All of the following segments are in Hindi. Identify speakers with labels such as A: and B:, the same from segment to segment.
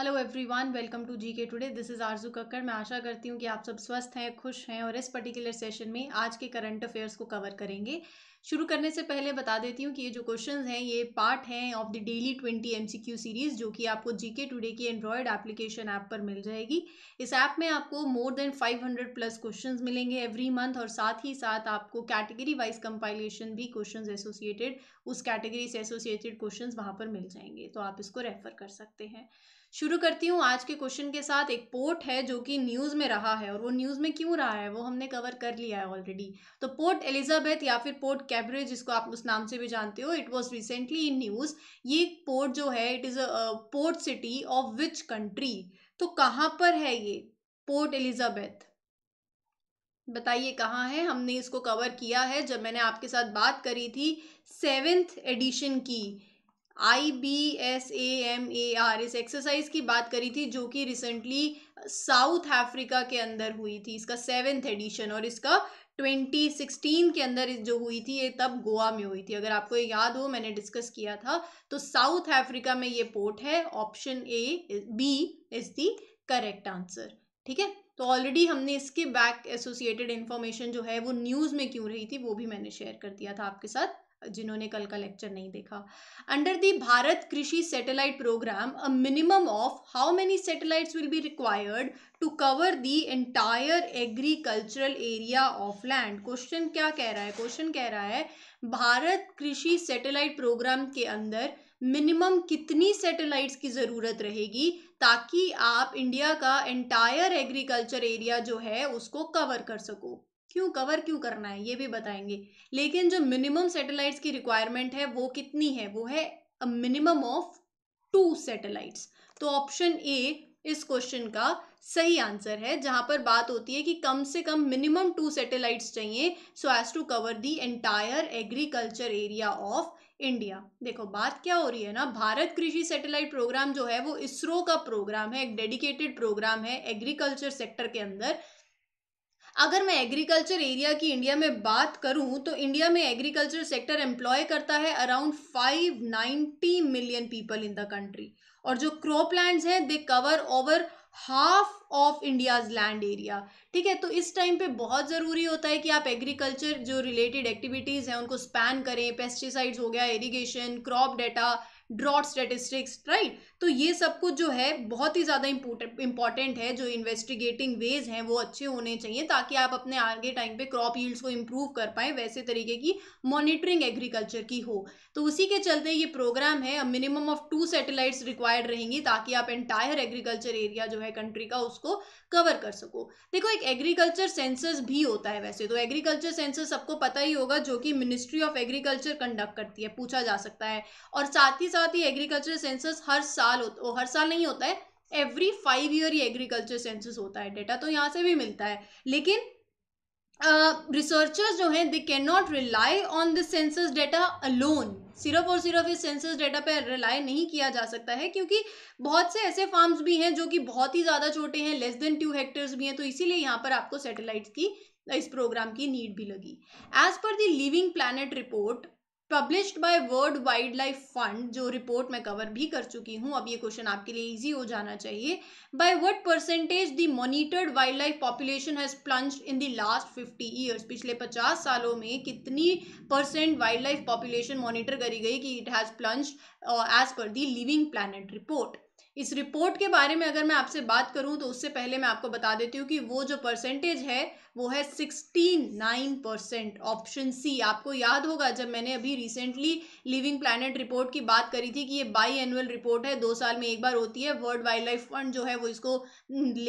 A: Hello everyone welcome to G K Today this is आरजू कक्कर मैं आशा करती हूँ कि आप सब स्वस्थ हैं खुश हैं और इस पर्टिकुलर सेशन में आज के करंट अफेयर्स को कवर करेंगे शुरू करने से पहले बता देती हूँ कि ये जो क्वेश्चंस हैं ये पार्ट हैं of the daily twenty MCQ series जो कि आपको जीके टुडे की एंड्रॉयड एप्लीकेशन ऐप पर मिल जाएगी इस ऐप में आपको more than five plus question मिलेंगे एवरी मंथ और साथ ही साथ आपको कैटेगरी वाइज कंपाइलेशन भी क्वेश्चन एसोसिएटेड उस कैटेगरी से एसोसिएटेड क्वेश्चन वहाँ पर मिल जाएंगे तो आप इसको रेफर कर सकते हैं शुरू करती हूँ आज के क्वेश्चन के साथ एक पोर्ट है जो कि न्यूज़ में रहा है और वो न्यूज़ में क्यों रहा है वो हमने कवर कर लिया है ऑलरेडी तो पोर्ट एलिजाबेथ या फिर पोर्ट कैब्रिज जिसको आप उस नाम से भी जानते हो it was recently in news ये पोर्ट जो है it is a port city of which country तो कहाँ पर है ये पोर्ट एलिजाबेथ बताइए कहाँ है हमने इसको कवर किया है जब मैंने आपके साथ बात करी थी सेवेंथ एडिशन की I B S A M A R इस एक्सरसाइज की बात करी थी जो कि रिसेंटली साउथ अफ्रीका के अंदर हुई थी इसका सेवेंथ एडिशन और इसका 2016 के अंदर जो हुई थी ये तब गोवा में हुई थी अगर आपको याद हो मैंने डिस्कस किया था तो साउथ अफ्रीका में ये पोर्ट है option A B is the correct answer ठीक है तो ऑलरेडी हमने इसके बैक एसोसिएटेड इन्फॉर्मेशन जो है वो न्यूज़ में क्यों रही थी वो भी मैंने शेयर कर दिया था आपके साथ जिन्होंने कल का लेक्चर नहीं देखा under the Bharat Krishi satellite programme a minimum of how many satellites will be required to cover the entire agricultural area of land question क्या कह रहा है क्वेश्चन कह रहा है भारत कृषि सैटेलाइट प्रोग्राम के अंदर मिनिमम कितनी सैटेलाइट्स की ज़रूरत रहेगी ताकि आप इंडिया का एंटायर एग्रीकल्चर एरिया जो है उसको कवर कर सको क्यों कवर क्यों करना है ये भी बताएंगे लेकिन जो मिनिमम सैटेलाइट्स की रिक्वायरमेंट है वो कितनी है वो है a minimum of two satellites तो ऑप्शन ए इस क्वेश्चन का सही आंसर है जहां पर बात होती है कि कम से कम मिनिमम टू सैटेलाइट्स चाहिए so as to cover the entire agriculture area of India देखो बात क्या हो रही है ना भारत कृषि सैटेलाइट प्रोग्राम जो है वो इसरो का प्रोग्राम है एक डेडिकेटेड प्रोग्राम है एग्रीकल्चर सेक्टर के अंदर अगर मैं एग्रीकल्चर एरिया की इंडिया में बात करूं तो इंडिया में एग्रीकल्चर सेक्टर एम्प्लॉय करता है around 590 million people in the country और जो क्रॉप लैंड हैं they cover over half of India's land area ठीक है तो इस टाइम पे बहुत ज़रूरी होता है कि आप एग्रीकल्चर जो रिलेटेड एक्टिविटीज़ हैं उनको स्पैन करें पेस्टिसाइड्स हो गया irrigation crop data drought statistics right तो ये सब कुछ जो है बहुत ही ज़्यादा इंपॉर्टेंट है जो इन्वेस्टिगेटिंग वेज हैं वो अच्छे होने चाहिए ताकि आप अपने आगे टाइम पे क्रॉप यील्ड्स को इम्प्रूव कर पाएँ वैसे तरीके की मॉनिटरिंग एग्रीकल्चर की हो तो उसी के चलते ये प्रोग्राम है minimum of two satellites required रहेंगी ताकि आप एंटायर एग्रीकल्चर एरिया जो है कंट्री का उसको कवर कर सको देखो एक एग्रीकल्चर सेंसस भी होता है वैसे तो एग्रीकल्चर सेंसस सबको पता ही होगा जो कि मिनिस्ट्री ऑफ एग्रीकल्चर कंडक्ट करती है पूछा जा सकता है और साथ ही साथ साथ ही एग्रीकल्चर सेंसस हर साल हो, हर साल नहीं होता है एवरी फाइव ईयर ही एग्रीकल्चर सेंसस होता है डेटा तो यहाँ से भी मिलता है लेकिन रिसर्चर्स uh, जो हैं they can not rely on this census data alone सिर्फ और सिर्फ इस सेंसस डेटा पर रिलाई नहीं किया जा सकता है क्योंकि बहुत से ऐसे फार्म्स भी हैं जो कि बहुत ही ज़्यादा छोटे हैं लेस देन टू हेक्टर्स भी हैं तो इसीलिए यहाँ पर आपको सैटेलाइट्स की इस प्रोग्राम की नीड भी लगी as per the Living Planet Report published by World Wildlife Fund जो रिपोर्ट मैं कवर भी कर चुकी हूँ अब ये क्वेश्चन आपके लिए इजी हो जाना चाहिए by what percentage the monitored wildlife population has plunge in the last fifty years पिछले पचास सालों में कितनी percent wildlife population monitor करी गई कि it has plunge as per the Living Planet Report इस रिपोर्ट के बारे में अगर मैं आपसे बात करूं तो उससे पहले मैं आपको बता देती हूँ कि वो जो परसेंटेज है वो है sixty nine percent option C आपको याद होगा जब मैंने अभी रिसेंटली लिविंग प्लानट रिपोर्ट की बात करी थी कि ये बाई एनुअल रिपोर्ट है दो साल में एक बार होती है वर्ल्ड वाइल्ड लाइफ फंड जो है वो इसको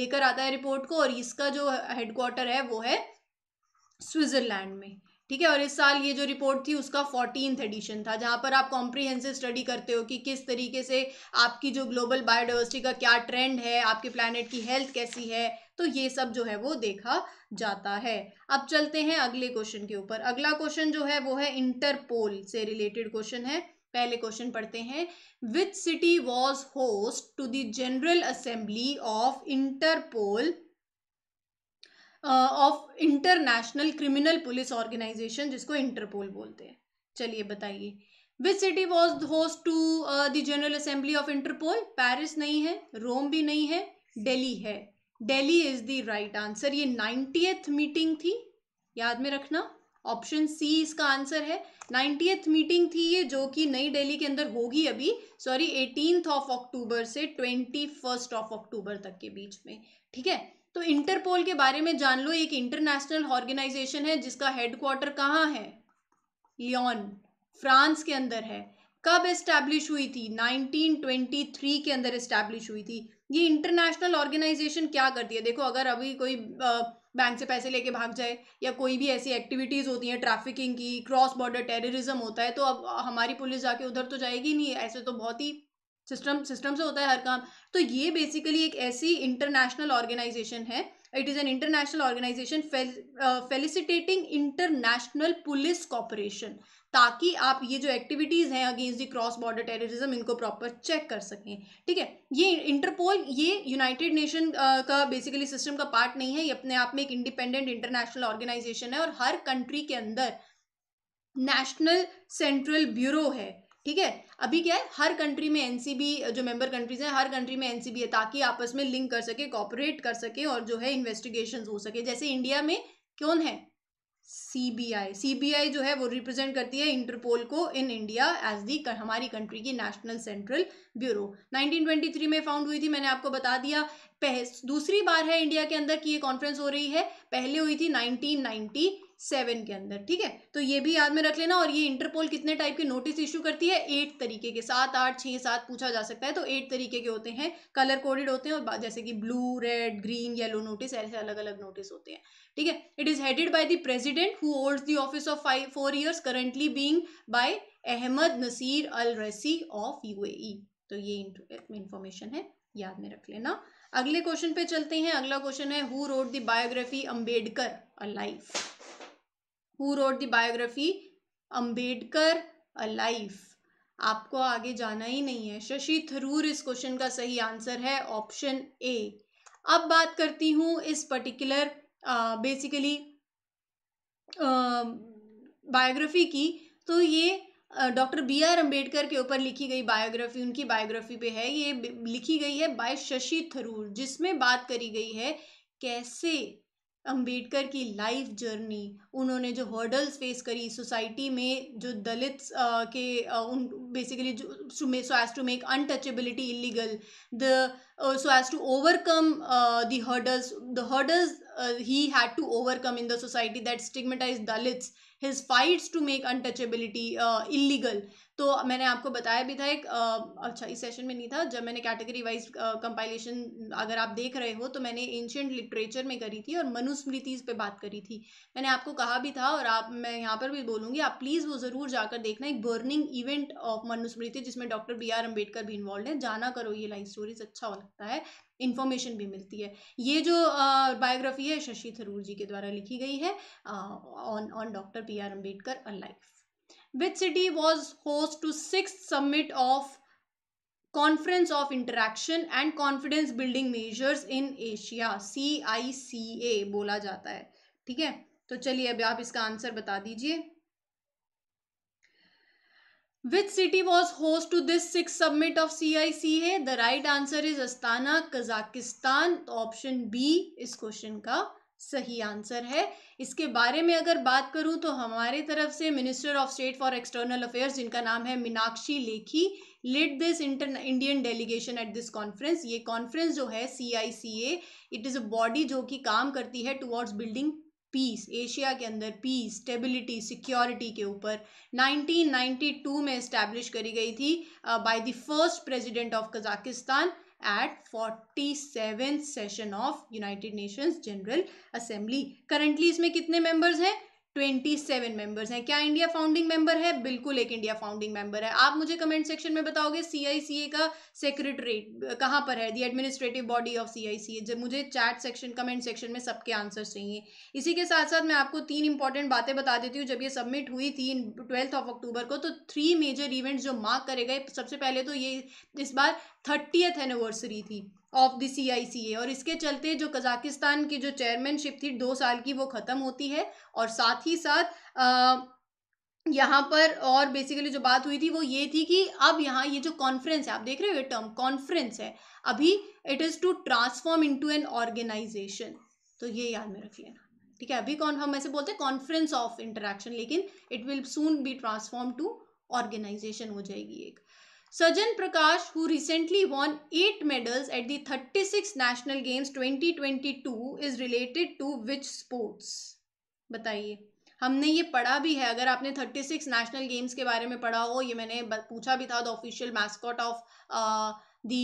A: लेकर आता है रिपोर्ट को और इसका जो हेडक्वार्टर है वो है स्विट्ज़रलैंड में ठीक है और इस साल ये जो रिपोर्ट थी उसका फोर्टीन एडिशन था जहाँ पर आप कॉम्प्रीहेंसिव स्टडी करते हो कि किस तरीके से आपकी जो ग्लोबल बायोडाइवर्सिटी का क्या ट्रेंड है आपके प्लानट की हेल्थ कैसी है तो ये सब जो है वो देखा जाता है अब चलते हैं अगले क्वेश्चन के ऊपर अगला क्वेश्चन जो है वो है इंटरपोल से रिलेटेड क्वेश्चन है पहले क्वेश्चन पढ़ते हैं which city was host to the general assembly of Interpol of international criminal police organisation जिसको इंटरपोल बोलते हैं चलिए बताइए which city was host to the general assembly of Interpol Paris नहीं है रोम भी नहीं है डेली है Delhi is the right answer ये नाइन्टीएथ मीटिंग थी याद में रखना ऑप्शन सी इसका आंसर है नाइन्टीएथ मीटिंग थी ये जो कि नई डेली के अंदर होगी अभी सॉरी एटीनथ ऑफ अक्टूबर से ट्वेंटी फर्स्ट ऑफ अक्टूबर तक के बीच में ठीक है तो इंटरपोल के बारे में जान लो एक इंटरनेशनल ऑर्गेनाइजेशन है जिसका हेडक्वार्टर कहाँ है लियोन फ्रांस के अंदर है कब एस्टैब्लिश हुई थी 1923 के अंदर एस्टैब्लिश हुई थी ये इंटरनेशनल ऑर्गेनाइजेशन क्या करती है देखो अगर अभी कोई बैंक से पैसे लेके भाग जाए या कोई भी ऐसी एक्टिविटीज़ होती हैं ट्रैफिकिंग की क्रॉस बॉर्डर टेररिज्म होता है तो अब हमारी पुलिस जाके उधर तो जाएगी नहीं ऐसे तो बहुत ही सिस्टम सिस्टम से होता है हर काम तो ये बेसिकली एक ऐसी इंटरनेशनल ऑर्गेनाइजेशन है it is an international organisation facilitating international police cooperation ताकि आप ये जो एक्टिविटीज़ हैं against the cross border terrorism इनको प्रॉपर चेक कर सकें ठीक है ये इंटरपोल ये यूनाइटेड नेशन uh, का बेसिकली सिस्टम का पार्ट नहीं है ये अपने आप में एक इंडिपेंडेंट इंटरनेशनल ऑर्गेनाइजेशन है और हर कंट्री के अंदर नेशनल सेंट्रल ब्यूरो है ठीक है अभी क्या है हर कंट्री में एनसीबी जो मेंबर कंट्रीज हैं हर कंट्री में एनसीबी है ताकि आपस में लिंक कर सके कॉपरेट कर सके और जो है इन्वेस्टिगेशन हो सके जैसे इंडिया में क्यों है सीबीआई सीबीआई जो है वो रिप्रेजेंट करती है इंटरपोल को इन इंडिया एज दी हमारी कंट्री की नेशनल सेंट्रल ब्यूरो 1923 में फाउंड हुई थी मैंने आपको बता दिया दूसरी बार है इंडिया के अंदर की ये कॉन्फ्रेंस हो रही है पहले हुई थी 1990 सेवन के अंदर ठीक है तो ये भी याद में रख लेना और ये इंटरपोल कितने टाइप के नोटिस इशू करती है एट तरीके के सात आठ छः सात पूछा जा सकता है तो एट तरीके के होते हैं कलर कोडेड होते हैं और जैसे कि blue red green yellow notice ऐसे अलग अलग नोटिस होते हैं ठीक है it is headed by the president who holds the office of five four years currently being by Ahmed Naser Al Raisi of you तो ये इंफॉर्मेशन है याद में रख लेना अगले क्वेश्चन पे चलते हैं अगला क्वेश्चन है who wrote the biography Ambedkar a life who wrote the biography Ambedkar a life आपको आगे जाना ही नहीं है शशि थरूर इस क्वेश्चन का सही आंसर है ऑप्शन ए अब बात करती हूँ इस पर्टिकुलर बेसिकली बायोग्राफी की तो ये डॉक्टर बी आर अम्बेडकर के ऊपर लिखी गई बायोग्राफी उनकी बायोग्राफी पे है ये लिखी गई है बाय शशि थरूर जिसमें बात करी गई है कैसे अंबेडकर की लाइफ जर्नी उन्होंने जो हर्डल्स फेस करी सोसाइटी में जो दलित के उन basically so as to make untouchability illegal the so as to overcome the hurdles the hurdles he had to overcome in the society that stigmatise Dalits his fights to make untouchability illegal तो मैंने आपको बताया भी था एक uh, अच्छा इस सेशन में नहीं था जब मैंने कैटेगरी वाइज कंपाइलेशन अगर आप देख रहे हो तो मैंने एंशियंट लिटरेचर में करी थी और मनुस्मृतिज पे बात करी थी मैंने आपको कहा भी था और आप मैं यहाँ पर भी बोलूँगी आप प्लीज़ वो ज़रूर जाकर देखना एक बर्निंग इवेंट ऑफ मनुस्मृति जिसमें डॉक्टर बी आर अम्बेडकर भी इन्वॉल्व है जाना करो ये लाइफ स्टोरीज अच्छा लगता है इन्फॉर्मेशन भी मिलती है ये जो बायोग्राफी है शशि थरूर जी के द्वारा लिखी गई है on on doctor P R Ambedkar a life which city was host to six summit of and confidence building measures in Asia C I C A बोला जाता है ठीक है तो चलिए अभी आप इसका आंसर बता दीजिए Which city was host to this sixth summit of CICA? The right answer is Astana, Kazakhstan. तो ऑप्शन बी इस क्वेश्चन का सही आंसर है इसके बारे में अगर बात करूं तो हमारे तरफ से minister of state for external affairs जिनका नाम है Meenakshi Lekhi led this inter Indian delegation at this conference ये कॉन्फ्रेंस जो है C I C A it is a body जो कि काम करती है टुवर्ड्स बिल्डिंग पीस एशिया के अंदर पीस स्टेबिलिटी सिक्योरिटी के ऊपर 1992 में इस्टेब्लिश करी गई थी by the first president of Kazakhstan at 47th session of United Nations General Assembly currently इसमें कितने मेंबर्स हैं ट्वेंटी सेवन मेंबर्स हैं क्या इंडिया फाउंडिंग मेंबर है बिल्कुल एक इंडिया फाउंडिंग मेंबर है आप मुझे कमेंट सेक्शन में बताओगे सी का सेक्रेटरी कहाँ पर है the administrative body of C जब मुझे चैट सेक्शन कमेंट सेक्शन में सबके आंसर चाहिए इसी के साथ साथ मैं आपको तीन इंपॉर्टेंट बातें बता देती हूँ जब ये सबमिट हुई थी ट्वेल्थ ऑफ अक्टूबर को तो थ्री मेजर इवेंट्स जो मार्क करे गए सबसे पहले तो ये इस बार थर्टियथ एनिवर्सरी थी ऑफ द सी और इसके चलते जो कजाकिस्तान की जो चेयरमैनशिप थी दो साल की वो ख़त्म होती है और साथ ही साथ यहाँ पर और बेसिकली जो बात हुई थी वो ये थी कि अब यहाँ ये जो कॉन्फ्रेंस है आप देख रहे हो ये टर्म कॉन्फ्रेंस है अभी it is to transform into an organisation तो ये याद में रख लेना ठीक है अभी कौन हम ऐसे बोलते हैं कॉन्फ्रेंस ऑफ इंटरेक्शन लेकिन it will soon be transform to organisation हो जाएगी एक Sajan Prakash, who recently won 8 medals at the 36th National Games 2022, is related to which sports? बताइए हमने ये पढ़ा भी है अगर आपने थर्टी सिक्स नेशनल गेम्स के बारे में पढ़ा हो ये मैंने पूछा भी था the official mascot of the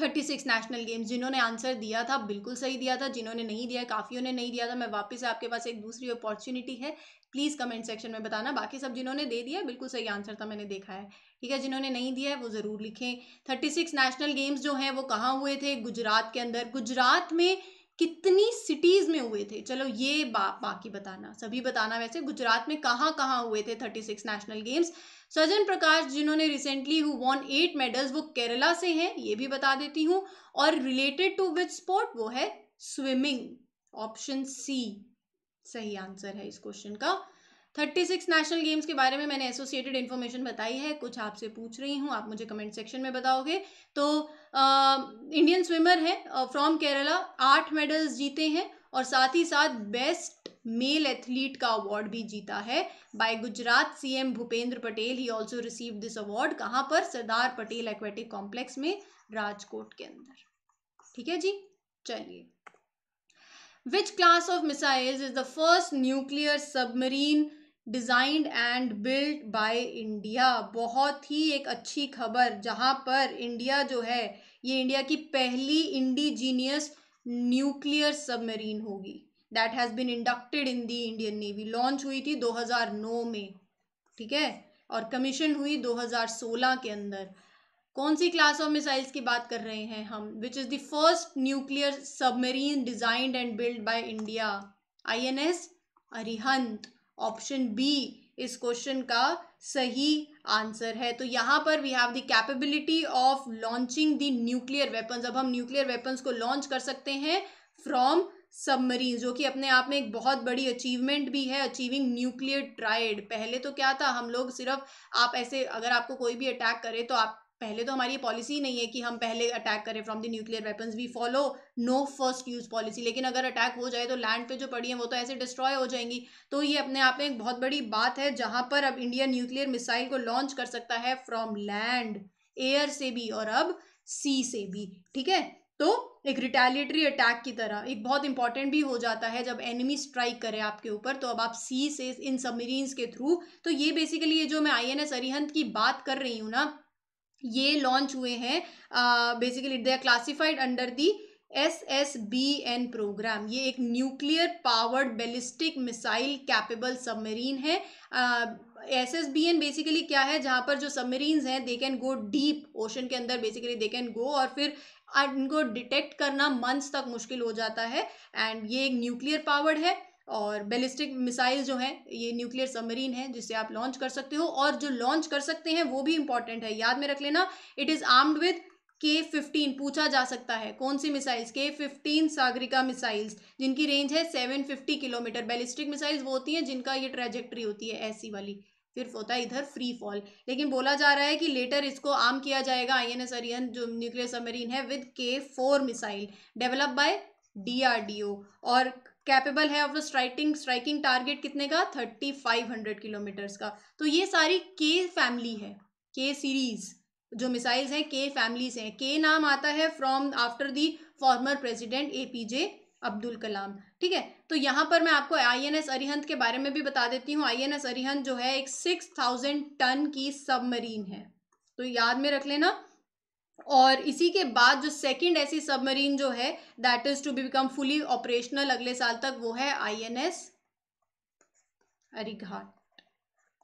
A: thirty six national games जिन्होंने आंसर दिया था बिल्कुल सही दिया था जिन्होंने नहीं दिया काफ़ियों ने नहीं दिया था मैं वापस आपके पास एक दूसरी अपॉर्चुनिटी है प्लीज़ कमेंट सेक्शन में बताना बाकी सब जिन्होंने दे दिया बिल्कुल सही आंसर था तो मैंने देखा है ठीक है जिन्होंने नहीं दिया है वो ज़रूर लिखें थर्टी सिक्स नेशनल गेम्स जो हैं वो कहाँ हुए थे गुजरात के अंदर गुजरात में कितनी सिटीज में हुए थे चलो ये बा, बाकी बताना सभी बताना वैसे गुजरात में कहाँ कहाँ हुए थे thirty six national games Sajan Prakash जिन्होंने recently who won eight medals वो केरला से हैं ये भी बता देती हूँ और रिलेटेड टू विच स्पोर्ट वो है स्विमिंग ऑप्शन सी सही आंसर है इस क्वेश्चन का थर्टी सिक्स नेशनल गेम्स के बारे में मैंने एसोसिएटेड इन्फॉर्मेशन बताई है कुछ आपसे पूछ रही हूँ आप मुझे कमेंट सेक्शन में बताओगे तो इंडियन स्विमर हैं फ्रॉम केरला आठ मेडल्स जीते हैं और साथ ही साथ बेस्ट मेल एथलीट का अवार्ड भी जीता है by Gujarat CM Bhupendra Patel he also receive this award कहाँ पर सरदार पटेल एक्वेटिक कॉम्प्लेक्स में राजकोट के अंदर ठीक है जी चलिए Which class of missiles is the first nuclear submarine designed and build by India बहुत ही एक अच्छी खबर जहाँ पर इंडिया जो है ये इंडिया की पहली इंडिजीनियस न्यूक्लियर सबमरीन होगी that has been inducted in the Indian navy launch हुई थी 2009 में ठीक है और कमीशन हुई 2016 के अंदर कौन सी क्लास ऑफ मिसाइल्स की बात कर रहे हैं हम which is the first nuclear submarine designed and build by India I N S Arihant option B इस क्वेश्चन का सही आंसर है तो यहाँ पर we have the capability of launching the nuclear weapons अब हम न्यूक्लियर वेपन्स को लॉन्च कर सकते हैं फ्रॉम सबमरीन जो कि अपने आप में एक बहुत बड़ी अचीवमेंट भी है अचीविंग न्यूक्लियर ट्राइड पहले तो क्या था हम लोग सिर्फ आप ऐसे अगर आपको कोई भी अटैक करे तो आप पहले तो हमारी पॉलिसी नहीं है कि हम पहले अटैक करें from the nuclear weapons we follow no first use policy लेकिन अगर अटैक हो जाए तो लैंड पे जो पड़ी हैं वो तो ऐसे डिस्ट्रॉय हो जाएंगी तो ये अपने आप में एक बहुत बड़ी बात है जहाँ पर अब इंडिया न्यूक्लियर मिसाइल को लॉन्च कर सकता है फ्रॉम लैंड एयर से भी और अब सी से भी ठीक है तो एक रिटेलिएटरी अटैक की तरह एक बहुत इंपॉर्टेंट भी हो जाता है जब एनिमी स्ट्राइक करे आपके ऊपर तो अब आप सी से इन सबमरीन्स के थ्रू तो ये बेसिकली ये जो मैं आई एन एस अरिहंत की बात कर रही हूँ ना ये लॉन्च हुए हैं basically they are classified under the S S B N programme ये एक nuclear powered ballistic missile capable submarine है S S B N basically क्या है जहाँ पर जो सबमरीन्स हैं they can go deep ocean के अंदर बेसिकली दे कैन गो और फिर इनको डिटेक्ट करना मंथ्स तक मुश्किल हो जाता है एंड ये एक न्यूक्लियर पावर्ड है और बैलिस्टिक मिसाइल जो है ये न्यूक्लियर सबमरीन है जिसे आप लॉन्च कर सकते हो और जो लॉन्च कर सकते हैं वो भी इंपॉर्टेंट है याद में रख लेना it is armed with K fifteen पूछा जा सकता है कौन सी missiles K fifteen Sagarika missiles जिनकी रेंज है seven fifty kilometre ballistic missiles वो होती हैं जिनका ये ट्रेजेक्ट्री होती है ऐसी वाली फिर होता है इधर फ्री फॉल लेकिन बोला जा रहा है कि लेटर इसको आम किया जाएगा आई एन एस अरियन जो न्यूक्लियर सबमरीन है with K four missile develop by ओ और कैपेबल है ऑफ द स्ट्राइटिंग स्ट्राइकिंग टारगेट कितने का थर्टी फाइव हंड्रेड किलोमीटर्स का तो ये सारी के फैमिली है के सीरीज जो मिसाइल्स हैं के फैमिलीज हैं के नाम आता है from after the former president A P J Abdul Kalam ठीक है तो यहाँ पर मैं आपको आई एन एस अरिहंत के बारे में भी बता देती हूँ आई एन एस अरिहंत जो है एक सिक्स थाउजेंड टन की सबमरीन है तो याद में रख लेना और इसी के बाद जो सेकेंड ऐसी सबमरीन जो है that is to become fully operational अगले साल तक वो है आई एन एस अरिघाट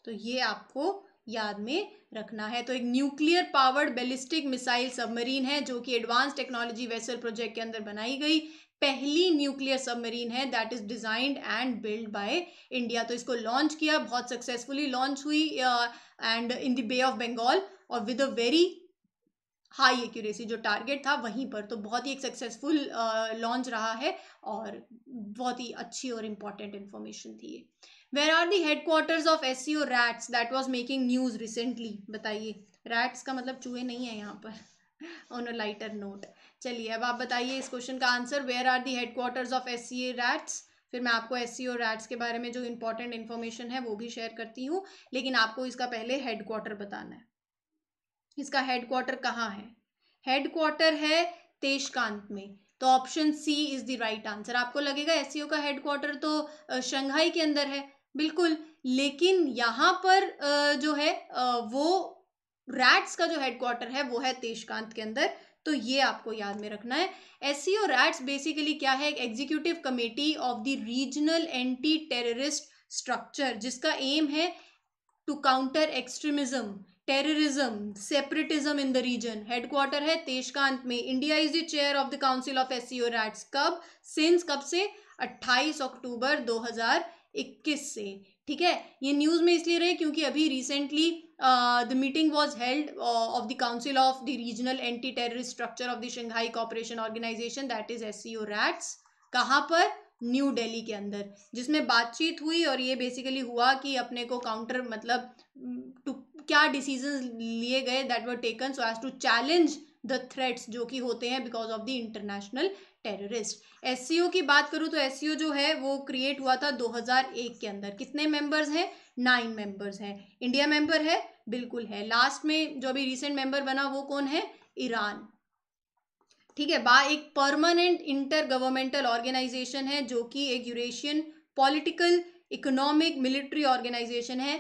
A: तो ये आपको याद में रखना है तो एक nuclear powered ballistic missile submarine है जो कि एडवांस टेक्नोलॉजी वेसल प्रोजेक्ट के अंदर बनाई गई पहली न्यूक्लियर सबमरीन है that is designed and build by India तो इसको लॉन्च किया बहुत सक्सेसफुली लॉन्च हुई and in the bay of Bengal और with a very high accuracy जो टारगेट था वहीं पर तो बहुत ही एक सक्सेसफुल लॉन्च uh, रहा है और बहुत ही अच्छी और इम्पॉर्टेंट इन्फॉर्मेशन थी ये where are the headquarters of S C O RATS that was making news recently बताइए रैट्स का मतलब चूहे नहीं है यहाँ पर ऑन अ लाइटर नोट चलिए अब आप बताइए इस क्वेश्चन का answer where are the headquarters of S C A RATS फिर मैं आपको एस सी ओ रैट्स के बारे में जो इंपॉर्टेंट इन्फॉर्मेशन है वो भी शेयर करती हूँ लेकिन आपको इसका पहले हेडक्वार्टर बताना है इसका हेडक्वार्टर कहाँ है हेडक्वार्टर है तेजकांत में तो option C is the right answer आपको लगेगा एस e का हेडक्वार्टर तो शंघाई के अंदर है बिल्कुल लेकिन यहाँ पर जो है वो रैट्स का जो हेडक्वार्टर है वो है तेजकांत के अंदर तो ये आपको याद में रखना है एस रैट्स बेसिकली क्या है executive committee of the regional anti terrorist structure जिसका एम है to counter extremism terrorism separatism in the region headquarter है तेजकांत में India is the chair of the council of S rats कब since कब से 28 अक्टूबर 2021 से ठीक है ये न्यूज़ में इसलिए रहे क्योंकि अभी recently the meeting was held of the council of the regional anti terrorist structure of the Shanghai cooperation organisation that is S RATS कहाँ पर न्यू दिल्ली के अंदर जिसमें बातचीत हुई और ये बेसिकली हुआ कि अपने को काउंटर मतलब टू क्या डिसीजन लिए गए that were taken so as to challenge the threats जो कि होते हैं because of the international terrorist S की बात करूँ तो एस जो है वो क्रिएट हुआ था 2001 के अंदर कितने मेंबर्स हैं नाइन मेंबर्स हैं इंडिया मेंबर है बिल्कुल है लास्ट में जो अभी रिसेंट मेंबर बना वो कौन है ईरान ठीक है बा एक परमानेंट इंटर गवर्नमेंटल ऑर्गेनाइजेशन है जो कि एक Eurasian political economic military organisation है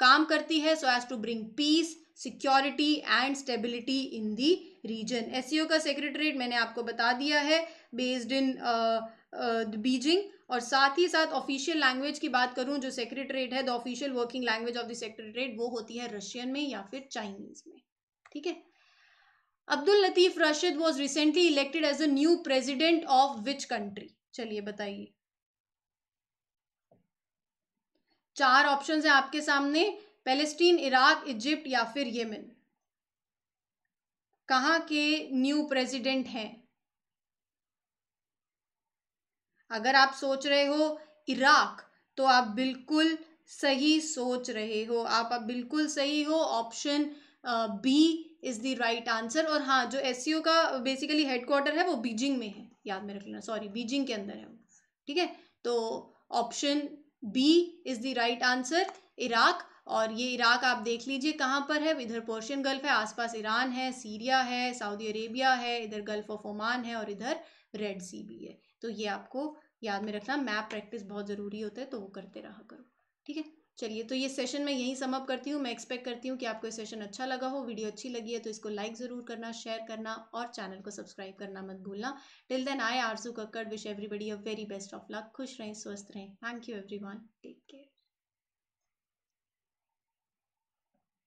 A: काम करती है so as to bring peace security and stability in the region S का सेक्रेटरीट मैंने आपको बता दिया है बेस्ड इन बीजिंग और साथ ही साथ ऑफिशियल लैंग्वेज की बात करूं जो सेक्रेटरीट है the official working language of the secretariat वो होती है रशियन में या फिर चाइनीज में ठीक है Abdul Latif Rashid was recently elected as a new president of which country चलिए बताइए चार ऑप्शन है आपके सामने पेलेस्टीन इराक इजिप्ट या फिर येमेन कहाँ के न्यू प्रेसिडेंट हैं अगर आप सोच रहे हो इराक तो आप बिल्कुल सही सोच रहे हो आप अब बिल्कुल सही हो option B is the right answer और हाँ जो एस का बेसिकली हेडक्वार्टर है वो बीजिंग में है याद में रख लेना सॉरी बीजिंग के अंदर है वो ठीक है तो option B is the right answer Iraq और ये इराक आप देख लीजिए कहाँ पर है इधर पोर्शियन गल्फ है आसपास ईरान है सीरिया है सऊदी अरेबिया है इधर गल्फ ऑफ ओमान है और इधर रेड सी भी है तो ये आपको याद में रखना मैप प्रैक्टिस बहुत ज़रूरी होता है तो वो करते रहा करो ठीक है चलिए तो ये सेशन मैं यहीं समअप करती हूँ मैं एक्सपेक्ट करती हूँ कि आपको ये सेशन अच्छा लगा हो वीडियो अच्छी लगी है तो इसको लाइक ज़रूर करना शेयर करना और चैनल को सब्सक्राइब करना मत भूलना till then I Aarzoo Kakkar wish everybody a very best of luck खुश रहें स्वस्थ रहें thank you every take care